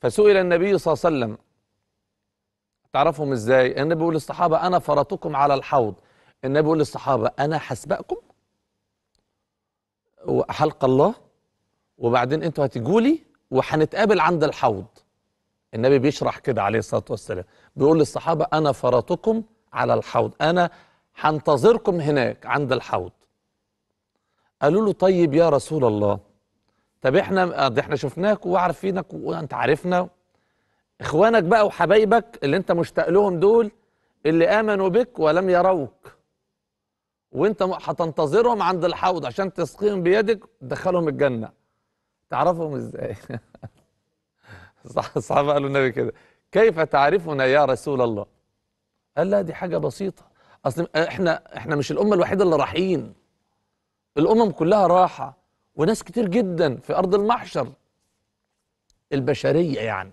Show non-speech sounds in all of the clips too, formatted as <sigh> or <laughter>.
فسئل النبي صلى الله عليه وسلم تعرفهم ازاي النبي بيقول للصحابه انا فرطكم على الحوض النبي بيقول للصحابه انا حسبقكم وحلق الله وبعدين انتوا هتيجوا لي وهنتقابل عند الحوض النبي بيشرح كده عليه الصلاه والسلام بيقول للصحابه انا فرطكم على الحوض انا هنتظركم هناك عند الحوض قالوا له طيب يا رسول الله طب احنا آه، ده احنا شفناك وعارفينك وانت عارفنا اخوانك بقى وحبايبك اللي انت مشتاق لهم دول اللي امنوا بك ولم يروك وانت هتنتظرهم عند الحوض عشان تسقيهم بيدك تدخلهم الجنه تعرفهم ازاي <laughs> صح الصحابه قالوا النبي كده كيف تعرفنا يا رسول الله قال لا دي حاجه بسيطه اصل آه، احنا احنا مش الامه الوحيده اللي رايحين الامم كلها راحه وناس كتير جدا في أرض المحشر البشرية يعني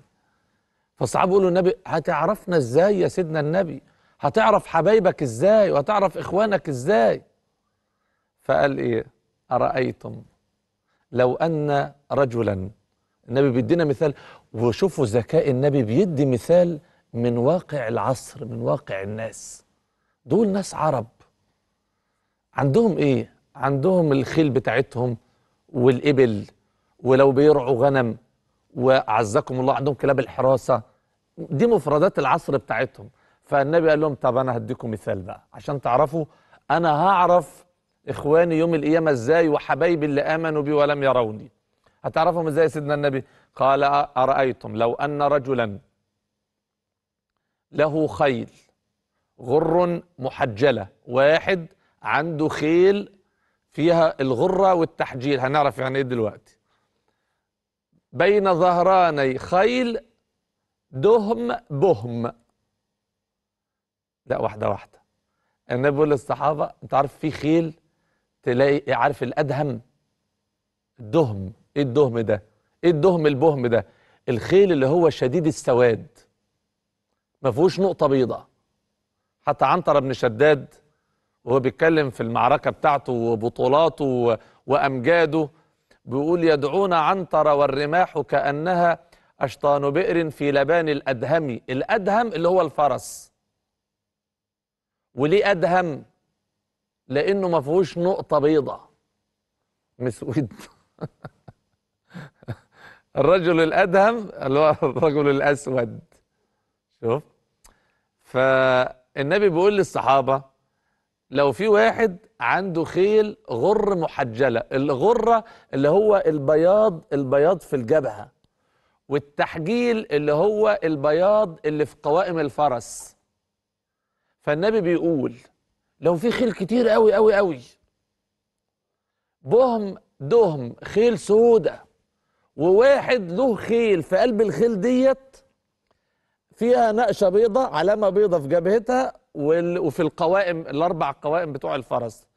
فالصحابة بيقولوا النبي هتعرفنا ازاي يا سيدنا النبي هتعرف حبايبك ازاي وهتعرف اخوانك ازاي فقال ايه أرأيتم لو أن رجلا النبي بيدينا مثال وشوفوا ذكاء النبي بيدي مثال من واقع العصر من واقع الناس دول ناس عرب عندهم ايه عندهم الخيل بتاعتهم والإبل ولو بيرعوا غنم وعزكم الله عندهم كلاب الحراسة دي مفردات العصر بتاعتهم فالنبي قال لهم طب أنا هديكم مثال بقى عشان تعرفوا أنا هعرف إخواني يوم القيامة إزاي وحبايبي اللي آمنوا بي ولم يروني هتعرفهم إزاي سيدنا النبي قال أرأيتم لو أن رجلا له خيل غر محجلة واحد عنده خيل فيها الغرة والتحجيل هنعرف يعني ايه دلوقتي بين ظهراني خيل دهم بهم لا واحدة واحدة النبي بيقول للصحابة انت عارف في خيل تلاقي عارف الأدهم الدهم ايه الدهم ده ايه الدهم البهم ده الخيل اللي هو شديد السواد ما فيهوش نقطة بيضاء حتى عنتر بن شداد وهو بيتكلم في المعركة بتاعته وبطولاته وأمجاده بيقول يدعون عنتر والرماح كأنها أشطان بئر في لبان الأدهم الأدهم اللي هو الفرس وليه أدهم لأنه ما فيهوش نقطة بيضة مسود <laughs> الرجل الأدهم اللي هو الرجل الأسود شوف فالنبي بيقول للصحابة لو في واحد عنده خيل غر محجلة الغرة اللي هو البياض البياض في الجبهة والتحجيل اللي هو البياض اللي في قوائم الفرس فالنبي بيقول لو في خيل كتير قوي قوي قوي بهم دهم خيل سودة وواحد له خيل في قلب الخيل ديت فيها نقشة بيضة علامة بيضة في جبهتها وفي القوائم الاربع قوائم بتوع الفرس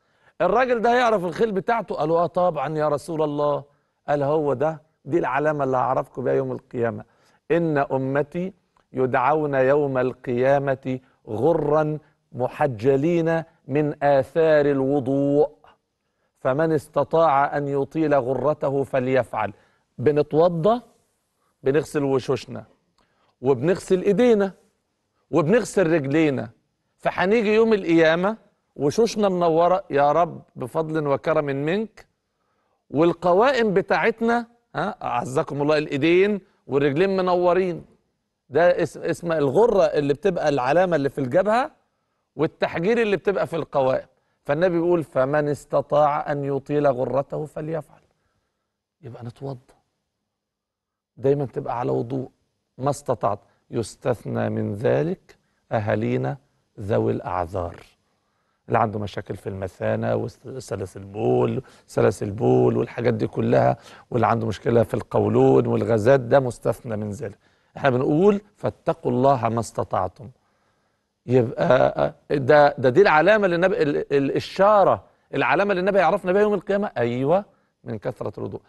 الراجل ده يعرف الخيل بتاعته قالوا اه طبعا يا رسول الله قال هو ده دي العلامه اللي هعرفكم بيها يوم القيامه ان امتي يدعون يوم القيامه غرا محجلين من آثار الوضوء فمن استطاع أن يطيل غرته فليفعل بنتوضى بنغسل وشوشنا وبنغسل إيدينا وبنغسل رجلينا فهنيجي يوم القيامة وشوشنا منورة يا رب بفضل وكرم منك والقوائم بتاعتنا ها أعزكم الله الإيدين والرجلين منورين ده اسم اسم الغرة اللي بتبقى العلامة اللي في الجبهة والتحجير اللي بتبقى في القوائم فالنبي بيقول فمن استطاع أن يطيل غرته فليفعل يبقى نتوضى دايما تبقى على وضوء ما استطعت يستثنى من ذلك أهالينا ذوي الأعذار اللي عنده مشاكل في المثانة وسلس البول سلس البول والحاجات دي كلها واللي عنده مشكلة في القولون والغازات ده مستثنى من ذلك احنا بنقول فاتقوا الله ما استطعتم يبقى آه، ده ده دي العلامة اللي النبي الإشارة العلامة اللي النبي عرفنا بها يوم القيامة أيوه من كثرة الوضوء